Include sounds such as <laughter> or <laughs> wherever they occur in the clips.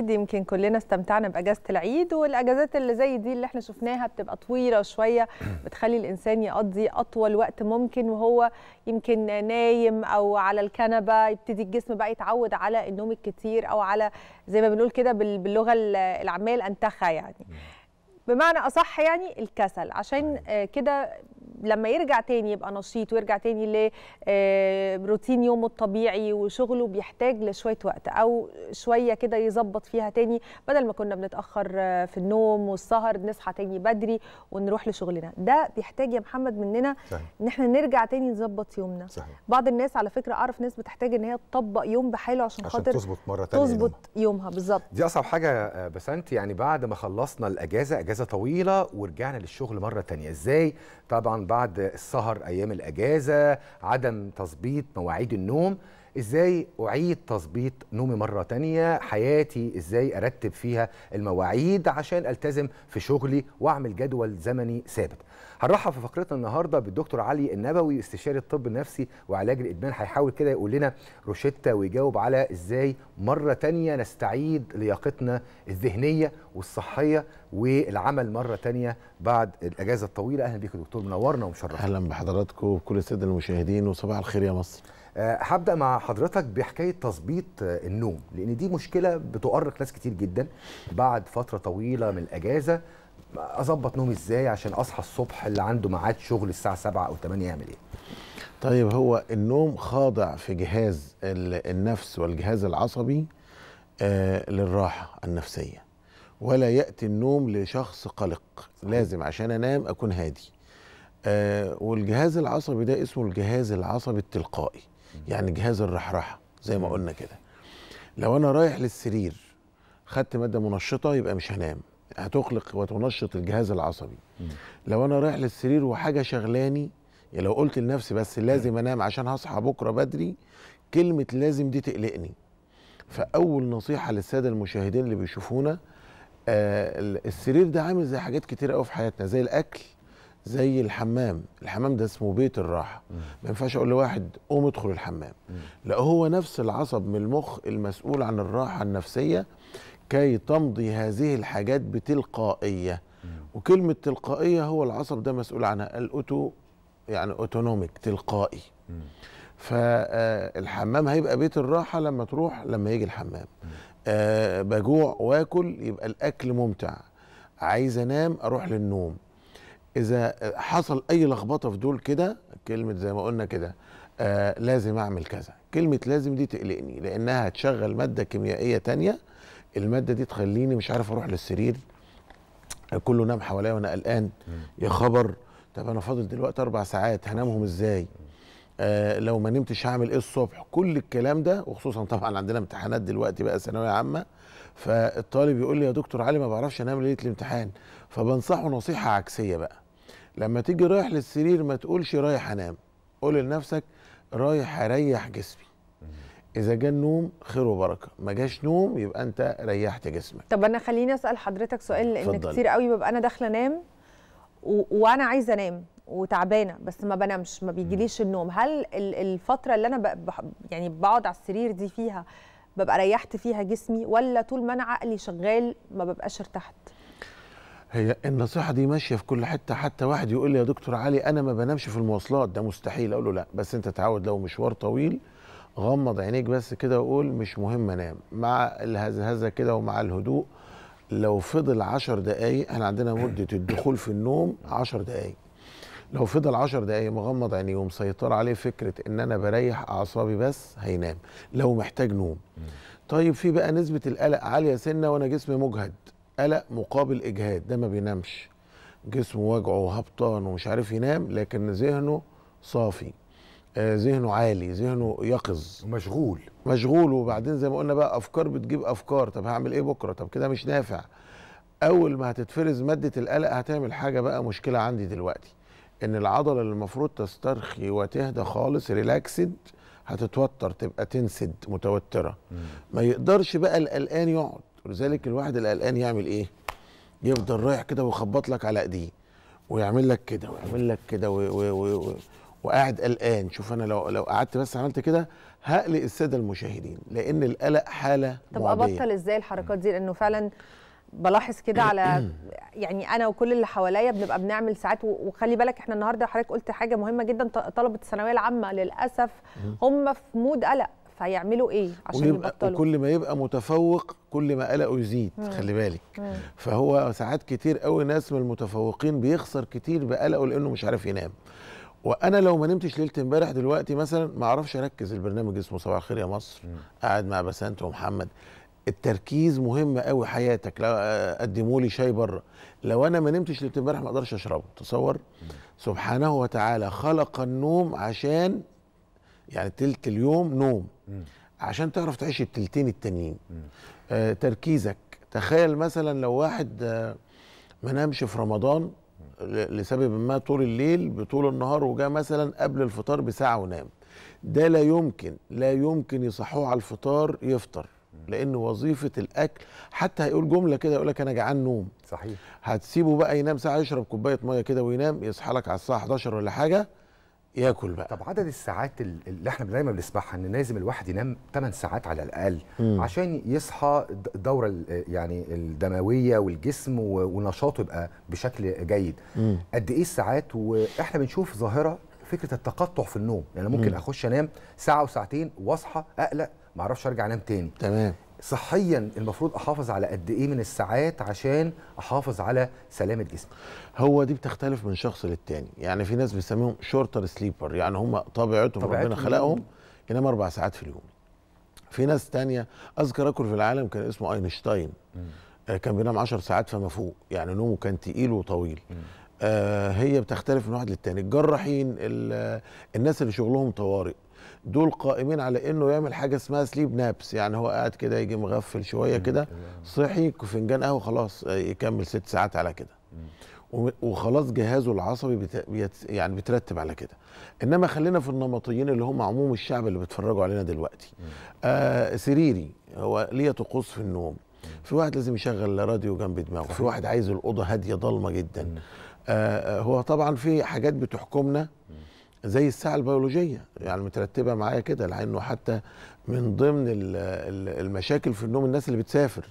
اكيد يمكن كلنا استمتعنا باجازه العيد والاجازات اللي زي دي اللي احنا شفناها بتبقى طويله شويه <clears throat> بتخلي الانسان يقضي اطول وقت ممكن وهو يمكن نايم او على الكنبه يبتدي الجسم بقى يتعود على النوم الكتير او على زي ما بنقول كده باللغه العاميه الانتخه يعني بمعنى اصح يعني الكسل عشان أيوة. آه، كده لما يرجع تاني يبقى نشيط ويرجع تاني لروتين آه، يومه الطبيعي وشغله بيحتاج لشويه وقت او شويه كده يظبط فيها تاني بدل ما كنا بنتاخر آه، في النوم والسهر نصحى تاني بدري ونروح لشغلنا ده بيحتاج يا محمد مننا ان احنا نرجع تاني نظبط يومنا صحيح. بعض الناس على فكره اعرف ناس بتحتاج ان هي تطبق يوم بحاله عشان, عشان خاطر تظبط مره تانية تظبط يومها بالظبط دي اصعب حاجه بسنت يعني بعد ما خلصنا الاجازه اجازه طويله ورجعنا للشغل مره تانية ازاي طبعا بعد السهر ايام الاجازه عدم تظبيط مواعيد النوم ازاي اعيد تظبيط نومي مره تانية حياتي ازاي ارتب فيها المواعيد عشان التزم في شغلي واعمل جدول زمني ثابت هنرحب في فقرتنا النهارده بالدكتور علي النبوي استشاري الطب النفسي وعلاج الادمان هيحاول كده يقول لنا روشتة ويجاوب على ازاي مره تانية نستعيد لياقتنا الذهنيه والصحيه والعمل مره تانية بعد الاجازه الطويله اهلا بيك يا دكتور منورنا ومشرفنا اهلا بحضراتكم وكل الساده المشاهدين وصباح الخير يا مصر آه، هبدا مع حضرتك بحكايه تظبيط آه، النوم لان دي مشكله بتؤرق ناس كتير جدا بعد فتره طويله من الاجازه اظبط نومي ازاي عشان اصحى الصبح اللي عنده ميعاد شغل الساعه 7 او 8 يعمل ايه طيب هو النوم خاضع في جهاز النفس والجهاز العصبي آه، للراحه النفسيه ولا ياتي النوم لشخص قلق لازم عشان انام اكون هادي والجهاز العصبي ده اسمه الجهاز العصبي التلقائي يعني جهاز الرحرحه زي ما قلنا كده لو انا رايح للسرير خدت ماده منشطه يبقى مش هنام هتخلق وتنشط الجهاز العصبي لو انا رايح للسرير وحاجه شغلاني يعني لو قلت لنفسي بس لازم انام عشان هصحى بكره بدري كلمه لازم دي تقلقني فاول نصيحه للساده المشاهدين اللي بيشوفونا آه السرير ده عامل زي حاجات كتير قوي في حياتنا زي الاكل زي الحمام الحمام ده اسمه بيت الراحه ما ينفعش اقول لواحد قوم ادخل الحمام لا هو نفس العصب من المخ المسؤول عن الراحه النفسيه كي تمضي هذه الحاجات بتلقائيه وكلمه تلقائيه هو العصب ده مسؤول عنها الاوتو يعني اوتونوميك تلقائي فالحمام آه، هيبقى بيت الراحه لما تروح لما يجي الحمام أه بجوع واكل يبقى الاكل ممتع عايز انام اروح للنوم اذا حصل اي لخبطه في دول كده كلمه زي ما قلنا كده آه لازم اعمل كذا كلمه لازم دي تقلقني لانها هتشغل ماده كيميائيه تانية الماده دي تخليني مش عارف اروح للسرير كله نام حواليا وانا قلقان يا خبر طب انا فاضل دلوقتي اربع ساعات هنامهم ازاي آه لو ما نمتش هعمل ايه الصبح كل الكلام ده وخصوصا طبعا عندنا امتحانات دلوقتي بقى ثانويه عامه فالطالب يقول لي يا دكتور علي ما بعرفش انام ليله الامتحان فبنصحه نصيحه عكسيه بقى لما تيجي رايح للسرير ما تقولش رايح انام قول لنفسك رايح اريح جسمي اذا جه النوم خير وبركه ما جاش نوم يبقى انت ريحت جسمك طب انا خليني اسال حضرتك سؤال لان فضل. كتير قوي ببقى انا داخله انام و... وانا عايزه انام وتعبانه بس ما بنامش ما بيجيليش النوم هل الفتره اللي انا ب... يعني بقعد على السرير دي فيها ببقى ريحت فيها جسمي ولا طول ما انا عقلي شغال ما ببقاش ارتحت هي النصيحة دي ماشية في كل حتة حتى واحد يقول لي يا دكتور علي أنا ما بنامش في المواصلات ده مستحيل أقول له لا بس أنت تعود لو مشوار طويل غمض عينيك بس كده وقول مش مهم أنام مع الهزهزة كده ومع الهدوء لو فضل عشر دقايق احنا عندنا مدة الدخول في النوم عشر دقايق لو فضل عشر دقايق مغمض عينيه ومسيطر عليه فكرة ان انا بريح اعصابي بس هينام لو محتاج نوم طيب في بقى نسبة القلق عالية سنة وانا جسمي مجهد قلق مقابل اجهاد ده ما بينامش جسمه وجعه وهبطان ومش عارف ينام لكن ذهنه صافي آه ذهنه عالي ذهنه يقظ مشغول مشغول وبعدين زي ما قلنا بقى افكار بتجيب افكار طب هعمل ايه بكره طب كده مش نافع اول ما هتتفرز ماده القلق هتعمل حاجه بقى مشكله عندي دلوقتي ان العضله اللي المفروض تسترخي وتهدى خالص ريلاكسد هتتوتر تبقى تنسد متوتره مم. ما يقدرش بقى القلقان يقعد ولذلك الواحد القلقان يعمل ايه يفضل رايح كده ويخبط لك على ايديه ويعمل لك كده ويعمل لك كده وقاعد قلقان شوف انا لو لو قعدت بس عملت كده هقلق الساده المشاهدين لان القلق حاله طب معدية. ابطل ازاي الحركات دي لانه فعلا بلاحظ كده على <clears throat> يعني انا وكل اللي حواليا بنبقى بنعمل ساعات وخلي بالك احنا النهارده حضرتك قلت حاجه مهمه جدا طلبه الثانويه العامه للاسف هم في مود قلق فهيعملوا ايه عشان يبطلوا كل ما يبقى متفوق كل ما قلقه يزيد مم. خلي بالك مم. فهو ساعات كتير قوي ناس من المتفوقين بيخسر كتير بقلقه لانه مش عارف ينام وانا لو ما نمتش ليله امبارح دلوقتي مثلا ما اعرفش اركز البرنامج اسمه صباح الخير يا مصر مم. قاعد مع بسنت ومحمد التركيز مهم قوي حياتك لو قدموا لي شاي بره لو انا ما نمتش ليله امبارح ما اقدرش اشربه تصور مم. سبحانه وتعالى خلق النوم عشان يعني تلت اليوم نوم م. عشان تعرف تعيش التلتين التانيين آه تركيزك تخيل مثلا لو واحد آه ما نامش في رمضان لسبب ما طول الليل بطول النهار وجاء مثلا قبل الفطار بساعه ونام ده لا يمكن لا يمكن يصحوه على الفطار يفطر لان وظيفه الاكل حتى هيقول جمله كده يقول لك انا جعان نوم صحيح هتسيبه بقى ينام ساعه يشرب كوبايه ميه كده وينام يصحى لك على الساعه 11 ولا حاجه ياكل بقى طب عدد الساعات اللي احنا دايما بنسمعها ان لازم الواحد ينام 8 ساعات على الاقل مم. عشان يصحى الدوره يعني الدمويه والجسم ونشاطه يبقى بشكل جيد مم. قد ايه الساعات واحنا بنشوف ظاهره فكره التقطع في النوم يعني ممكن مم. اخش انام ساعه وساعتين واصحى اقلق ما اعرفش ارجع انام تاني تمام صحيا المفروض احافظ على قد ايه من الساعات عشان احافظ على سلامه جسمي هو دي بتختلف من شخص للتاني يعني في ناس بيسميهم شورتر سليبر يعني هم طبيعتهم, طبيعتهم ربنا خلقهم ينام اربع ساعات في اليوم في ناس تانية اذكى رجل في العالم كان اسمه اينشتاين آه، كان بينام 10 ساعات فما فوق يعني نومه كان تقيل وطويل م. آه، هي بتختلف من واحد للتاني الجراحين الناس اللي شغلهم طوارئ دول قائمين على انه يعمل حاجه اسمها سليب نابس يعني هو قاعد كده يجي مغفل شويه كده صحي فنجان قهوه خلاص يكمل ست ساعات على كده وخلاص جهازه العصبي بت... بيت... يعني بترتب على كده انما خلينا في النمطيين اللي هم عموم الشعب اللي بيتفرجوا علينا دلوقتي آه سريري هو ليه طقوس في النوم في واحد لازم يشغل راديو جنب دماغه في واحد عايز الاوضه هاديه ضلمه جدا آه، آه، هو طبعا في حاجات بتحكمنا زي الساعة البيولوجية يعني مترتبة معايا كده لأنه حتى من ضمن المشاكل في النوم الناس اللي بتسافر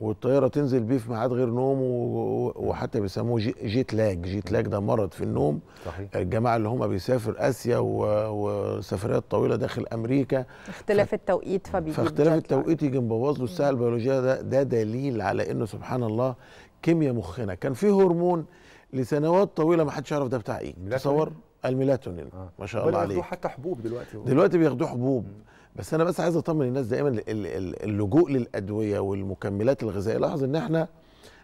والطيارة تنزل بيه في ميعاد غير نوم وحتى بيسموه جيت لاج جيت لاج ده مرض في النوم صحيح. الجماعة اللي هم بيسافر آسيا وسفريات طويلة داخل أمريكا اختلاف ف... التوقيت فبيجيب فاختلاف التوقيت يجي مبوظ له الساعة البيولوجية ده ده دليل على إنه سبحان الله كيمياء مخنا كان في هرمون لسنوات طويله ما حدش يعرف ده بتاع ايه تصور الميلاتونين آه. ما شاء الله عليه عليك حتى حبوب دلوقتي هو. دلوقتي بياخدوه حبوب مم. بس انا بس عايز اطمن الناس دائما اللجوء للادويه والمكملات الغذائيه لاحظ ان احنا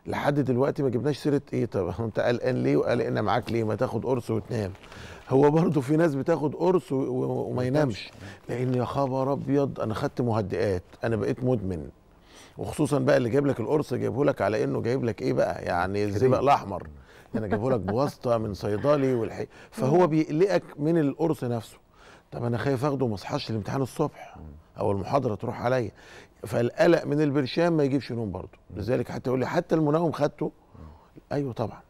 لحد دلوقتي ما جبناش سيره ايه طب <laughs> انت قلقان ليه وقلقنا معاك ليه ما تاخد قرص وتنام هو برضه في ناس بتاخد قرص وما ينامش لان يا خبر ابيض انا خدت مهدئات انا بقيت مدمن وخصوصا بقى اللي جايب لك القرص جايبه لك على انه جايب لك ايه بقى يعني الزبق الاحمر انا يعني جايبه لك بواسطه من صيدلي والحي فهو بيقلقك من القرص نفسه طب انا خايف اخده ما اصحاش الامتحان الصبح او المحاضره تروح عليا فالقلق من البرشام ما يجيبش نوم برضه لذلك حتى يقول لي حتى المنوم خدته ايوه طبعا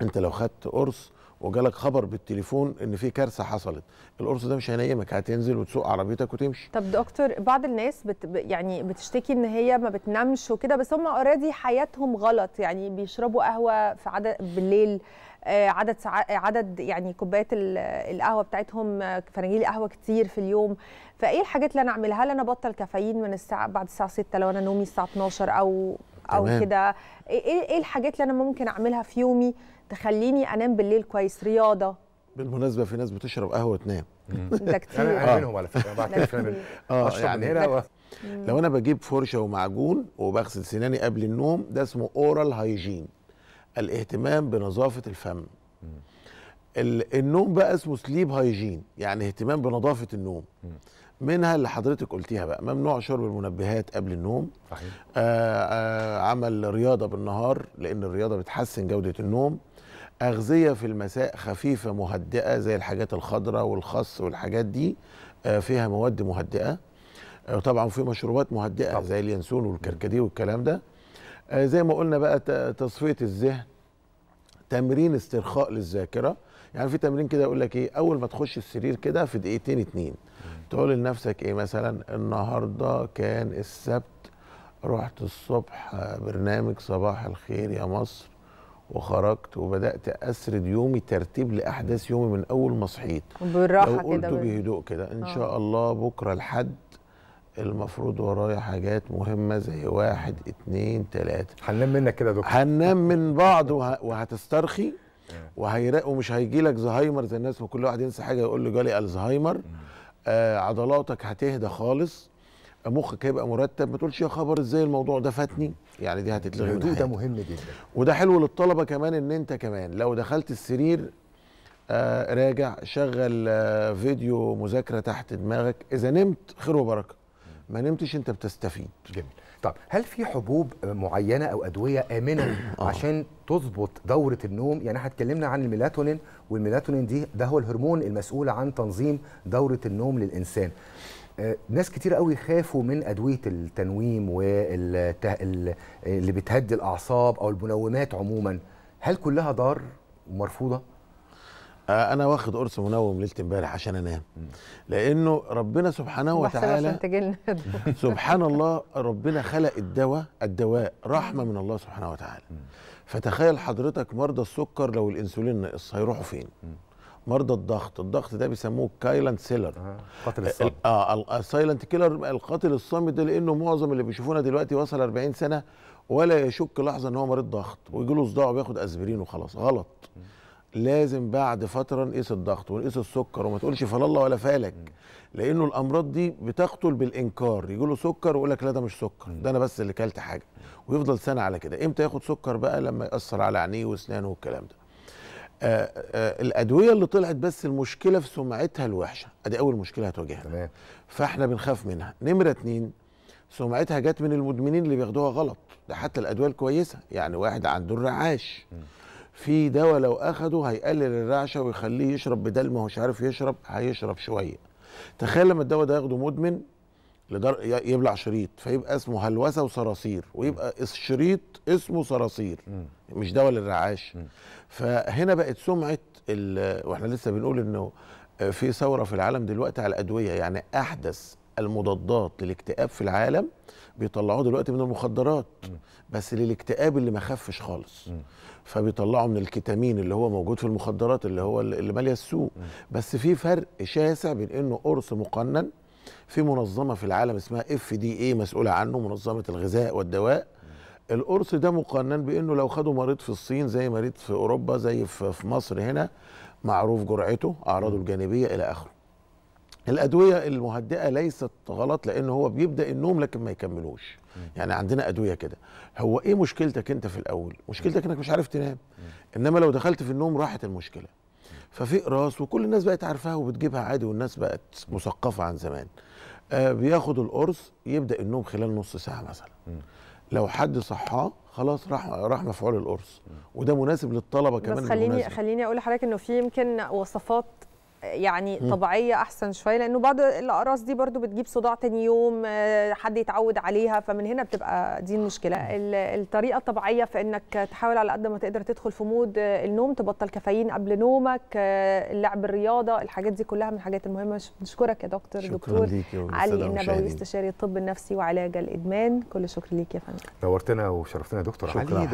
انت لو خدت قرص وجالك خبر بالتليفون ان في كارثه حصلت القرص ده مش هينيمك هتنزل وتسوق عربيتك وتمشي طب دكتور بعض الناس بت يعني بتشتكي ان هي ما بتنامش وكده بس هم اوريدي حياتهم غلط يعني بيشربوا قهوه في عدد بالليل آه، عدد ساعات عدد يعني كوبايات القهوه بتاعتهم فناجيل قهوه كتير في اليوم فايه الحاجات اللي انا اعملها هل انا بطل كافيين من الساعه بعد الساعه 6 لو انا نومي الساعه 12 او او كده إيه-, ايه ايه الحاجات اللي انا ممكن اعملها في يومي تخليني انام بالليل كويس رياضه بالمناسبه في ناس بتشرب قهوه وتنام <laughs> ده كتير انا آه. منهم على فكره بعد كده اه يعني هنا لو انا بجيب فرشه ومعجون وبغسل سناني قبل النوم ده اسمه اورال هايجين الاهتمام بنظافه الفم النوم بقى اسمه سليب هايجين يعني اهتمام بنظافه النوم منها اللي حضرتك قلتيها بقى ممنوع شرب المنبهات قبل النوم صحيح. آه آه عمل رياضه بالنهار لان الرياضه بتحسن جوده النوم اغذيه في المساء خفيفه مهدئه زي الحاجات الخضراء والخس والحاجات دي آه فيها مواد مهدئه آه طبعا في مشروبات مهدئه طبعا. زي اليانسون والكركديه والكلام ده آه زي ما قلنا بقى تصفيه الذهن تمرين استرخاء للذاكره يعني في تمرين كده يقول لك ايه اول ما تخش السرير كده في دقيقتين اتنين تقول لنفسك ايه مثلا النهارده كان السبت رحت الصبح برنامج صباح الخير يا مصر وخرجت وبدات اسرد يومي ترتيب لاحداث يومي من اول ما صحيت بالراحه كده قلت بهدوء كده ان شاء آه. الله بكره الحد المفروض ورايا حاجات مهمة زي واحد اتنين تلاتة هننام منك كده يا دكتور هننام من بعض وهتسترخي آه. ومش هيجي لك زهايمر زي الناس ما كل واحد ينسى حاجه يقول له جالي الزهايمر آه عضلاتك هتهدى خالص مخك هيبقى مرتب ما تقولش يا خبر ازاي الموضوع ده فاتني يعني دي هتتلغي الهدوء ده مهم جدا وده حلو للطلبه كمان ان انت كمان لو دخلت السرير آه راجع شغل آه فيديو مذاكره تحت دماغك اذا نمت خير وبركه ما نمتش انت بتستفيد جميل طب هل في حبوب معينه او ادويه امنه <coughs> آه. عشان تظبط دوره النوم يعني احنا اتكلمنا عن الميلاتونين والميلاتونين دي ده هو الهرمون المسؤول عن تنظيم دوره النوم للانسان آه ناس كتير قوي خافوا من ادويه التنويم واللي اللي بتهدي الاعصاب او المنومات عموما هل كلها ضار ومرفوضه آه، انا واخد قرص منوم ليله امبارح عشان انام لانه ربنا سبحانه وتعالى <laughs> سبحان الله ربنا خلق الدواء الدواء رحمه من الله سبحانه وتعالى فتخيل حضرتك مرضى السكر لو الانسولين نقص هيروحوا فين مرضى الضغط الضغط ده بيسموه كايلاند آه، سيلر قاتل الصامت اه السايلنت آه، كيلر القاتل الصامت ده لانه معظم اللي بيشوفونا دلوقتي وصل 40 سنه ولا يشك لحظه ان هو مريض ضغط ويجي له صداع وبياخد اسبرين وخلاص غلط لازم بعد فتره نقيس الضغط ونقيس السكر وما تقولش الله ولا فالك لانه الامراض دي بتقتل بالانكار يجي له سكر ويقول لك لا ده مش سكر ده انا بس اللي كلت حاجه ويفضل سنه على كده امتى ياخد سكر بقى لما ياثر على عينيه واسنانه والكلام ده آآ آه، آآ آه، الادويه اللي طلعت بس المشكله في سمعتها الوحشه ادي اول مشكله هتواجهنا تمام فاحنا بنخاف منها نمره اتنين سمعتها جت من المدمنين اللي بياخدوها غلط ده حتى الادويه الكويسه يعني واحد عنده الرعاش في دواء لو اخده هيقلل الرعشه ويخليه يشرب بدل ما هوش عارف يشرب هيشرب شويه تخيل لما الدواء ده ياخده مدمن لدر... يبلع شريط فيبقى اسمه هلوسه وصراصير ويبقى الشريط اسمه صراصير مش دواء للرعاش فهنا بقت سمعه ال... واحنا لسه بنقول انه في ثوره في العالم دلوقتي على الادويه يعني احدث المضادات للاكتئاب في العالم بيطلعوه دلوقتي من المخدرات بس للاكتئاب اللي ما خفش خالص فبيطلعوا من الكتامين اللي هو موجود في المخدرات اللي هو اللي ماليه السوق بس في فرق شاسع بين انه قرص مقنن في منظمه في العالم اسمها اف دي اي مسؤوله عنه منظمه الغذاء والدواء القرص ده مقنن بانه لو خده مريض في الصين زي مريض في اوروبا زي في مصر هنا معروف جرعته اعراضه الجانبيه الى اخره الادويه المهدئه ليست غلط لان هو بيبدا النوم لكن ما يكملوش م. يعني عندنا ادويه كده هو ايه مشكلتك انت في الاول مشكلتك انك مش عارف تنام انما لو دخلت في النوم راحت المشكله ففي اقراص وكل الناس بقت عارفاها وبتجيبها عادي والناس بقت مثقفه عن زمان آه بياخد القرص يبدا النوم خلال نص ساعه مثلا م. لو حد صحاه خلاص راح راح مفعول القرص وده مناسب للطلبه كمان بس خليني خليني اقول لحضرتك انه في يمكن وصفات يعني م. طبيعيه احسن شويه لانه بعض الاقراص دي برضو بتجيب صداع تاني يوم آه، حد يتعود عليها فمن هنا بتبقى دي المشكله الطريقه الطبيعيه في انك تحاول على قد ما تقدر تدخل في مود النوم تبطل كافيين قبل نومك آه، اللعب الرياضه الحاجات دي كلها من الحاجات المهمه نشكرك يا دكتور دكتور علي النبوي استشاري الطب النفسي وعلاج الادمان كل شكر ليك يا فندم نورتنا وشرفتنا يا دكتور علي